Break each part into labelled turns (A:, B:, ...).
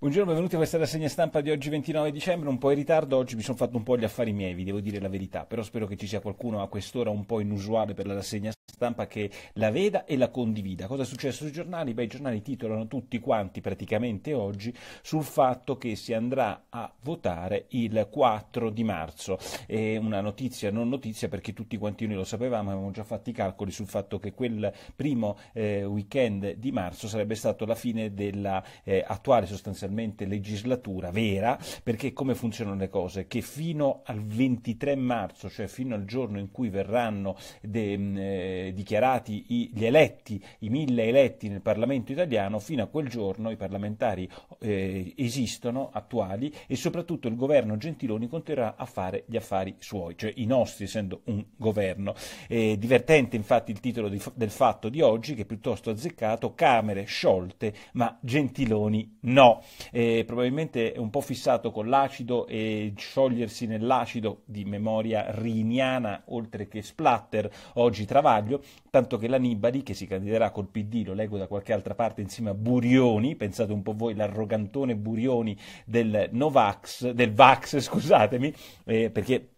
A: Buongiorno, benvenuti a questa rassegna stampa di oggi 29 dicembre, un po' in ritardo, oggi mi sono fatto un po' gli affari miei, vi devo dire la verità, però spero che ci sia qualcuno a quest'ora un po' inusuale per la rassegna stampa che la veda e la condivida. Cosa è successo sui giornali? Beh, i giornali titolano tutti quanti praticamente oggi sul fatto che si andrà a votare il 4 di marzo. È una notizia, non notizia, perché tutti quanti noi lo sapevamo, avevamo già fatto i calcoli sul fatto che quel primo eh, weekend di marzo sarebbe stato la fine dell'attuale eh, sostanzialmente sostanzialmente legislatura vera, perché come funzionano le cose? Che fino al 23 marzo, cioè fino al giorno in cui verranno de, mm, eh, dichiarati i, gli eletti, i mille eletti nel Parlamento italiano, fino a quel giorno i parlamentari eh, esistono, attuali, e soprattutto il governo Gentiloni continuerà a fare gli affari suoi, cioè i nostri, essendo un governo. Eh, divertente infatti il titolo di, del fatto di oggi, che è piuttosto azzeccato, Camere sciolte, ma Gentiloni no eh, probabilmente un po' fissato con l'acido e sciogliersi nell'acido di memoria riniana oltre che splatter oggi Travaglio, tanto che la Nibari che si candiderà col PD, lo leggo da qualche altra parte insieme a Burioni, pensate un po' voi l'arrogantone Burioni del Novax, del Vax, scusatemi, eh, perché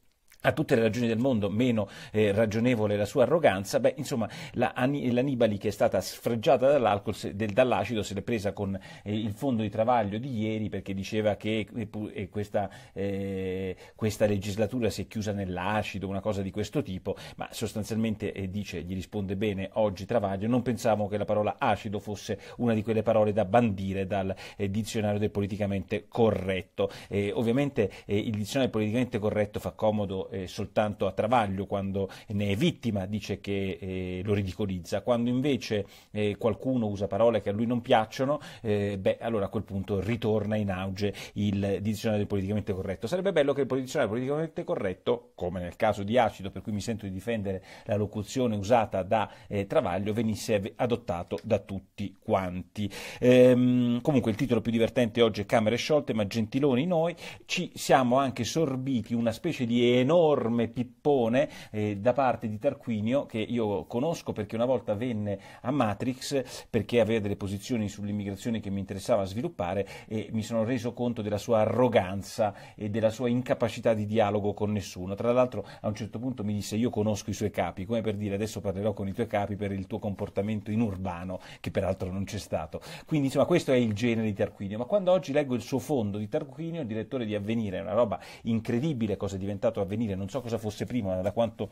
A: ha tutte le ragioni del mondo, meno eh, ragionevole la sua arroganza, beh, insomma, la, l'Anibali che è stata sfregiata dall'alcol, del, dall'acido, se l'è presa con eh, il fondo di travaglio di ieri perché diceva che eh, eh questa, eh, questa, legislatura si è chiusa nell'acido, una cosa di questo tipo, ma sostanzialmente eh, dice, gli risponde bene oggi Travaglio, non pensavo che la parola acido fosse una di quelle parole da bandire dal dizionario del politicamente corretto. ovviamente il dizionario del politicamente corretto fa comodo eh, soltanto a Travaglio quando ne è vittima dice che eh, lo ridicolizza, quando invece eh, qualcuno usa parole che a lui non piacciono, eh, beh, allora a quel punto ritorna in auge il dizionario politicamente corretto. Sarebbe bello che il dizionario politicamente corretto, come nel caso di Acido, per cui mi sento di difendere la locuzione usata da eh, Travaglio, venisse adottato da tutti quanti. Ehm, comunque il titolo più divertente oggi è Camere sciolte, ma Gentiloni noi ci siamo anche sorbiti una specie di enorme enorme pippone eh, da parte di Tarquinio, che io conosco perché una volta venne a Matrix perché aveva delle posizioni sull'immigrazione che mi interessava sviluppare e mi sono reso conto della sua arroganza e della sua incapacità di dialogo con nessuno. Tra l'altro a un certo punto mi disse io conosco i suoi capi, come per dire adesso parlerò con i tuoi capi per il tuo comportamento inurbano, che peraltro non c'è stato. Quindi insomma questo è il genere di Tarquinio, ma quando oggi leggo il suo fondo di Tarquinio, il direttore di Avvenire, una roba incredibile cosa è diventato Avvenire dire, non so cosa fosse prima, da quanto...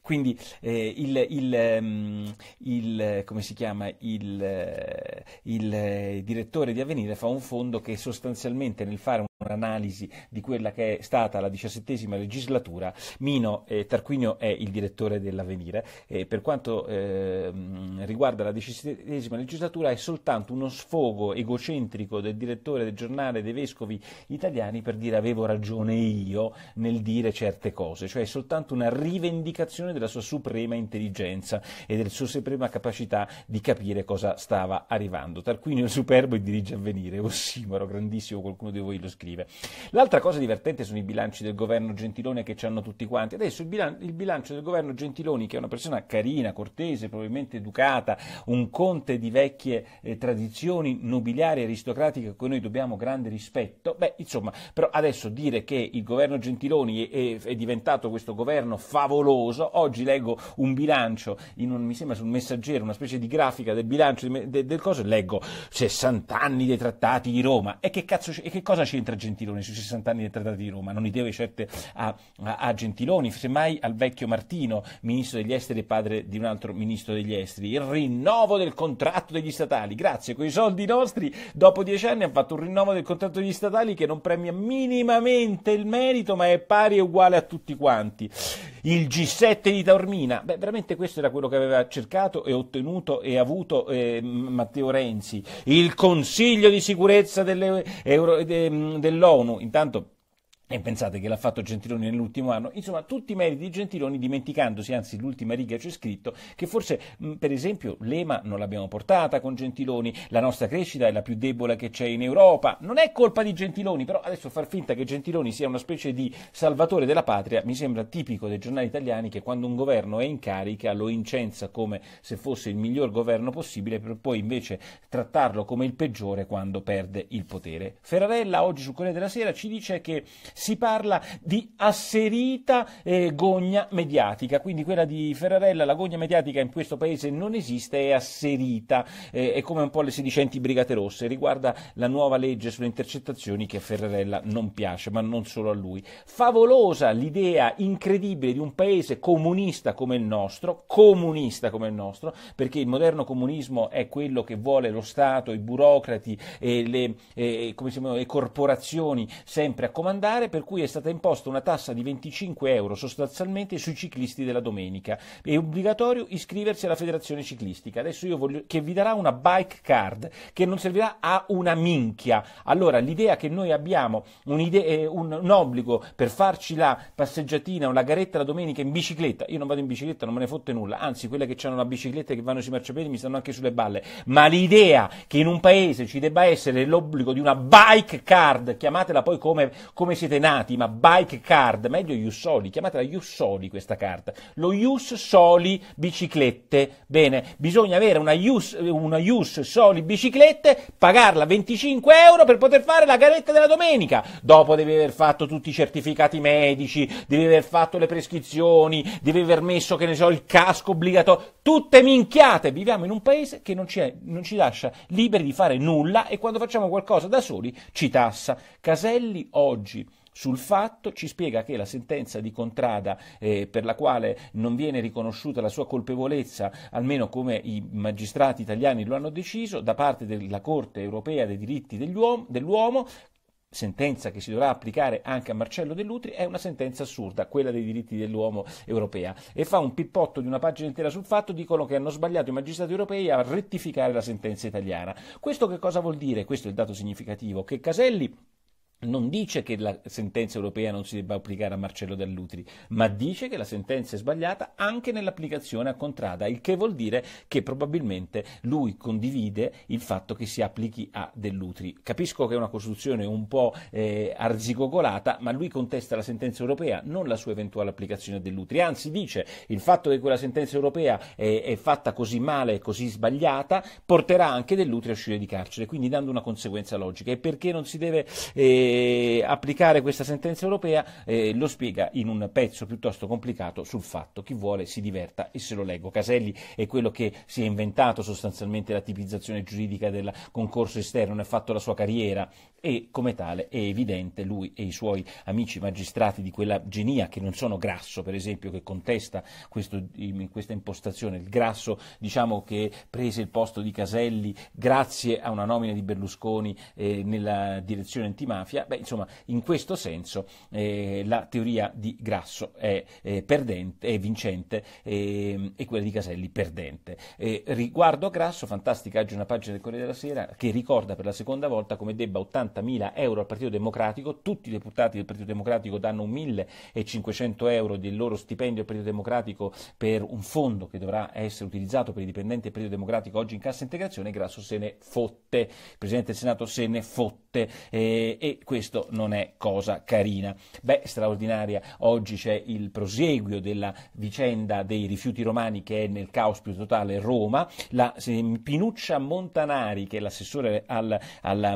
A: Quindi eh, il, il, ehm, il, come si chiama, il, eh, il direttore di Avvenire fa un fondo che sostanzialmente nel fare un'analisi di quella che è stata la diciassettesima legislatura, Mino eh, Tarquinio è il direttore dell'Avvenire, eh, per quanto eh, riguarda la diciassettesima legislatura è soltanto uno sfogo egocentrico del direttore del giornale dei vescovi italiani per dire avevo ragione io nel dire certe cose, cioè è soltanto una rivendicazione della sua suprema intelligenza e della sua suprema capacità di capire cosa stava arrivando osservando, Tarquinio Superbo e dirige a venire, ossimoro, grandissimo, qualcuno di voi lo scrive. L'altra cosa divertente sono i bilanci del governo Gentiloni che ci hanno tutti quanti. Adesso il, bilan- il bilancio del governo Gentiloni, che è una persona carina, cortese, probabilmente educata, un conte di vecchie eh, tradizioni nobiliari e aristocratiche a cui noi dobbiamo grande rispetto, beh, insomma, però adesso dire che il governo Gentiloni è, è diventato questo governo favoloso, oggi leggo un bilancio, un, mi sembra su messaggero, una specie di grafica del bilancio de, de, del coso, leggo 60 anni dei trattati di Roma. E che, cazzo, e che cosa c'entra Gentiloni sui 60 anni dei trattati di Roma? Non li deve certe a, a, a Gentiloni, semmai al vecchio Martino, ministro degli esteri e padre di un altro ministro degli esteri. Il rinnovo del contratto degli statali. Grazie, con i soldi nostri, dopo dieci anni, hanno fatto un rinnovo del contratto degli statali che non premia minimamente il merito, ma è pari e uguale a tutti quanti. Il G7 di Taormina. Beh, veramente questo era quello che aveva cercato e ottenuto e avuto eh, Matteo Renzi, il Consiglio di sicurezza dell'ONU, intanto e pensate che l'ha fatto Gentiloni nell'ultimo anno, insomma tutti i meriti di Gentiloni dimenticandosi, anzi l'ultima riga c'è scritto, che forse per esempio l'EMA non l'abbiamo portata con Gentiloni, la nostra crescita è la più debole che c'è in Europa, non è colpa di Gentiloni, però adesso far finta che Gentiloni sia una specie di salvatore della patria mi sembra tipico dei giornali italiani che quando un governo è in carica lo incensa come se fosse il miglior governo possibile per poi invece trattarlo come il peggiore quando perde il potere. Ferrarella oggi sul Corriere della Sera ci dice che si parla di asserita eh, gogna mediatica, quindi quella di Ferrarella, la gogna mediatica in questo paese non esiste, è asserita, eh, è come un po' le sedicenti brigate rosse, riguarda la nuova legge sulle intercettazioni che a Ferrarella non piace, ma non solo a lui. Favolosa l'idea incredibile di un paese comunista come il nostro, comunista come il nostro, perché il moderno comunismo è quello che vuole lo Stato, i burocrati e le, e, eh, chiama, le corporazioni sempre a comandare, fiscale per cui è stata imposta una tassa di 25 euro sostanzialmente sui ciclisti della domenica. È obbligatorio iscriversi alla federazione ciclistica. Adesso io voglio che vi darà una bike card che non servirà a una minchia. Allora l'idea che noi abbiamo un, eh, un obbligo per farci la passeggiatina o la garetta la domenica in bicicletta, io non vado in bicicletta, non me ne fotte nulla, anzi quelle che hanno la bicicletta e che vanno sui marciapiedi mi stanno anche sulle balle, ma l'idea che in un paese ci debba essere l'obbligo di una bike card, chiamatela poi come, come siete nati, ma bike card, meglio Ius Soli, chiamatela Ius Soli questa carta. Lo Ius Soli biciclette, bene, bisogna avere una Ius, una Ius Soli biciclette, pagarla 25 euro per poter fare la garetta della domenica, dopo devi aver fatto tutti i certificati medici, devi aver fatto le prescrizioni, devi aver messo, che ne so, il casco obbligatorio, tutte minchiate, viviamo in un paese che non ci, è, non ci lascia liberi di fare nulla e quando facciamo qualcosa da soli ci tassa. Caselli oggi sul fatto, ci spiega che la sentenza di Contrada eh, per la quale non viene riconosciuta la sua colpevolezza, almeno come i magistrati italiani lo hanno deciso, da parte della Corte europea dei diritti dell'uomo, sentenza che si dovrà applicare anche a Marcello Dell'Utri, è una sentenza assurda, quella dei diritti dell'uomo europea. E fa un pippotto di una pagina intera sul fatto, dicono che hanno sbagliato i magistrati europei a rettificare la sentenza italiana. Questo che cosa vuol dire? Questo è il dato significativo, che Caselli non dice che la sentenza europea non si debba applicare a Marcello Dell'Utri, ma dice che la sentenza è sbagliata anche nell'applicazione a Contrada, il che vuol dire che probabilmente lui condivide il fatto che si applichi a Dell'Utri. Capisco che è una costruzione un po' eh, arzigogolata, ma lui contesta la sentenza europea, non la sua eventuale applicazione a Dell'Utri, anzi dice il fatto che quella sentenza europea è, è fatta così male e così sbagliata porterà anche Dell'Utri a uscire di carcere, quindi dando una conseguenza logica. E perché non si deve... Eh, eh, applicare questa sentenza europea eh, lo spiega in un pezzo piuttosto complicato sul fatto. Chi vuole si diverta e se lo leggo. Caselli è quello che si è inventato sostanzialmente la tipizzazione giuridica del concorso esterno, ne ha fatto la sua carriera e come tale è evidente lui e i suoi amici magistrati di quella genia che non sono Grasso, per esempio, che contesta questo, questa impostazione, il Grasso diciamo che prese il posto di Caselli grazie a una nomina di Berlusconi eh, nella direzione antimafia mafia, beh, insomma, in questo senso eh, la teoria di Grasso è, eh, perdente, è vincente eh, e quella di Caselli perdente. Eh, riguardo Grasso, fantastica oggi una pagina del Corriere della Sera che ricorda per la seconda volta come debba 80.000 euro al Partito Democratico, tutti i deputati del Partito Democratico danno 1.500 euro del loro stipendio al Partito Democratico per un fondo che dovrà essere utilizzato per i dipendenti del Partito Democratico oggi in cassa integrazione, Grasso se ne fotte, il Presidente del Senato se ne fotte eh, e questo non è cosa carina. Beh, straordinaria, oggi c'è il proseguio della vicenda dei rifiuti romani che è nel caos più totale Roma, la eh, Pinuccia Montanari che è l'assessore al, alla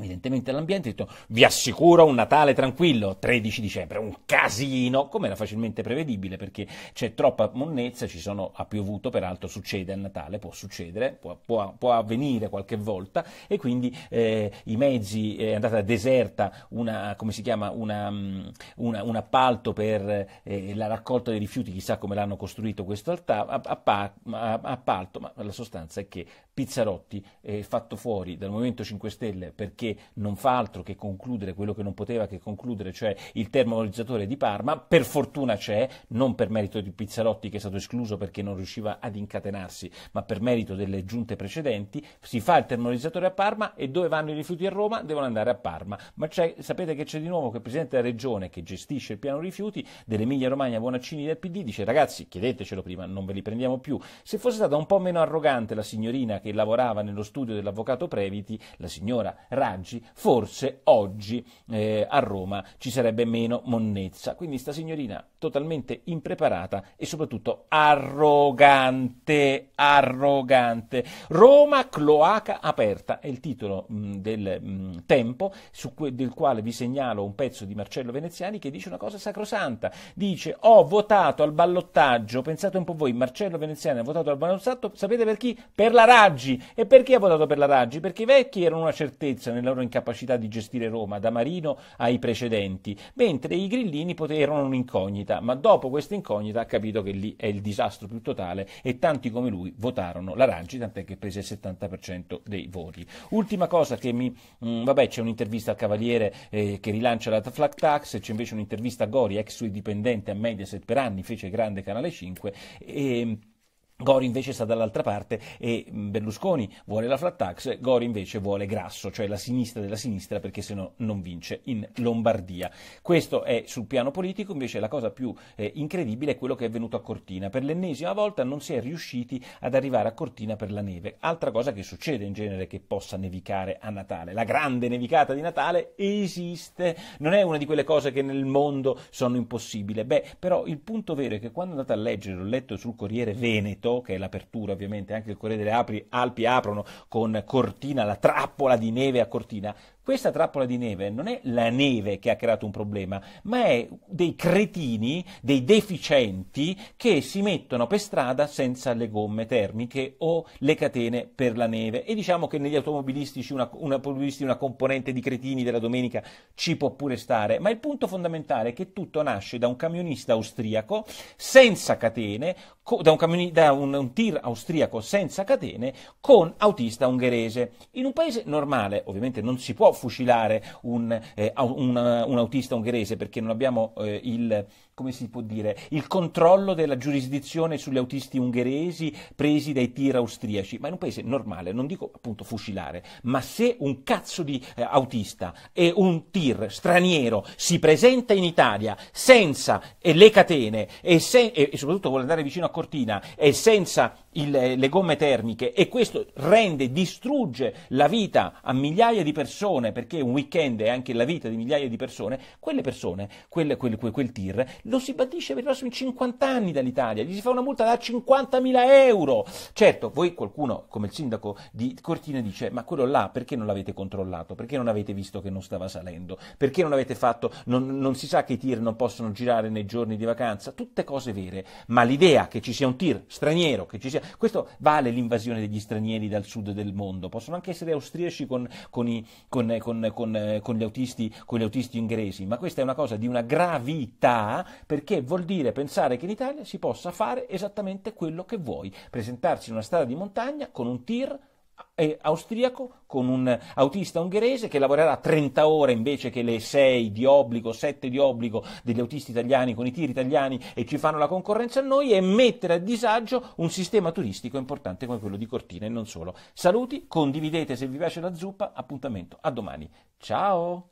A: evidentemente all'ambiente, detto, vi assicuro un Natale tranquillo, 13 dicembre, un casino, come era facilmente prevedibile, perché c'è troppa monnezza, ci sono, ha piovuto, peraltro succede a Natale, può succedere, può, può, può avvenire qualche volta, e quindi eh, i mezzi, è andata deserta una, come si chiama, una, mm, una, un appalto per eh, la raccolta dei rifiuti, chissà come l'hanno costruito questo appalto, ma la sostanza è che Pizzarotti è eh, fatto fuori dal Movimento 5 Stelle perché non fa altro che concludere quello che non poteva che concludere, cioè il termovalorizzatore di Parma, per fortuna c'è, non per merito di Pizzarotti che è stato escluso perché non riusciva ad incatenarsi, ma per merito delle giunte precedenti, si fa il termovalorizzatore a Parma e dove vanno i rifiuti a Roma devono andare a Parma. Ma sapete che c'è di nuovo che il Presidente della Regione che gestisce il piano rifiuti dell'Emilia Romagna Bonaccini del PD dice ragazzi chiedetecelo prima, non ve li prendiamo più. Se fosse stata un po' meno arrogante la signorina che lavorava nello studio dell'avvocato Previti, la signora Rai, villaggi, forse oggi eh, a Roma ci sarebbe meno monnezza. Quindi sta signorina totalmente impreparata e soprattutto arrogante, arrogante. Roma cloaca aperta è il titolo mh, mm, del mh, mm, tempo que- del quale vi segnalo un pezzo di Marcello Veneziani che dice una cosa sacrosanta. Dice ho votato al ballottaggio, pensate un po' voi, Marcello Veneziani ha votato al ballottaggio, sapete per chi? Per la Raggi. E perché ha votato per la Raggi? Perché i vecchi erano una certezza nella loro incapacità di gestire Roma, da Marino ai precedenti, mentre i grillini erano un'incognita, ma dopo questa incognita ha capito che lì è il disastro più totale e tanti come lui votarono l'Aranci, tant'è che prese il 70% dei voti. Ultima cosa che mi... Mh, mm, vabbè, c'è un'intervista al Cavaliere eh, che rilancia la flag tax, c'è invece un'intervista a Gori, ex suo dipendente a Mediaset per anni, fece grande Canale 5, e ehm, Gori invece sta dall'altra parte e mm, Berlusconi vuole la flat tax, Gori invece vuole Grasso, cioè la sinistra della sinistra perché se no non vince in Lombardia. Questo è sul piano politico, invece la cosa più eh, incredibile è quello che è avvenuto a Cortina. Per l'ennesima volta non si è riusciti ad arrivare a Cortina per la neve. Altra cosa che succede in genere che possa nevicare a Natale. La grande nevicata di Natale esiste, non è una di quelle cose che nel mondo sono impossibili. Beh, però il punto vero è che quando andate a leggere, l'ho letto sul Corriere Veneto, Porto, che è l'apertura ovviamente, anche il Corriere delle Alpi, Alpi aprono con Cortina, la trappola di neve a Cortina, questa trappola di neve non è la neve che ha creato un problema, ma è dei cretini, dei deficienti che si mettono per strada senza le gomme termiche o le catene per la neve. E diciamo che negli automobilisti una, una, una componente di cretini della domenica ci può pure stare, ma il punto fondamentale è che tutto nasce da un camionista austriaco senza catene, co- da, un, camion- da un, un tir austriaco senza catene con autista ungherese. In un paese normale ovviamente non si può fucilare un, eh, un, eh, un autista ungherese perché non abbiamo eh, il come si può dire, il controllo della giurisdizione sugli autisti ungheresi presi dai tir austriaci, ma in un paese normale, non dico appunto fucilare, ma se un cazzo di eh, autista e un tir straniero si presenta in Italia senza eh, le catene e, se, e, e, soprattutto vuole andare vicino a Cortina e senza il, eh, le gomme termiche e questo rende, distrugge la vita a migliaia di persone, perché un weekend è anche la vita di migliaia di persone, quelle persone, quel, quel, quel, quel tir lo si patisce per i prossimi 50 anni dall'Italia, gli si fa una multa da 50.000 euro. Certo, voi qualcuno, come il sindaco di Cortina, dice, ma quello là perché non l'avete controllato? Perché non avete visto che non stava salendo? Perché non avete fatto, non, non si sa che i tir non possono girare nei giorni di vacanza? Tutte cose vere, ma l'idea che ci sia un tir straniero, che ci sia, questo vale l'invasione degli stranieri dal sud del mondo, possono anche essere austriaci con, con, i, con, con gli, autisti, gli autisti inglesi, ma questa è una cosa di una gravità perché vuol dire pensare che in Italia si possa fare esattamente quello che vuoi, presentarsi in una strada di montagna con un tir eh, austriaco con un autista ungherese che lavorerà 30 ore invece che le 6 di obbligo, 7 di obbligo degli autisti italiani con i tir italiani e ci fanno la concorrenza a noi e mettere a disagio un sistema turistico importante come quello di Cortina e non solo. Saluti, condividete se vi piace la zuppa, appuntamento a domani. Ciao!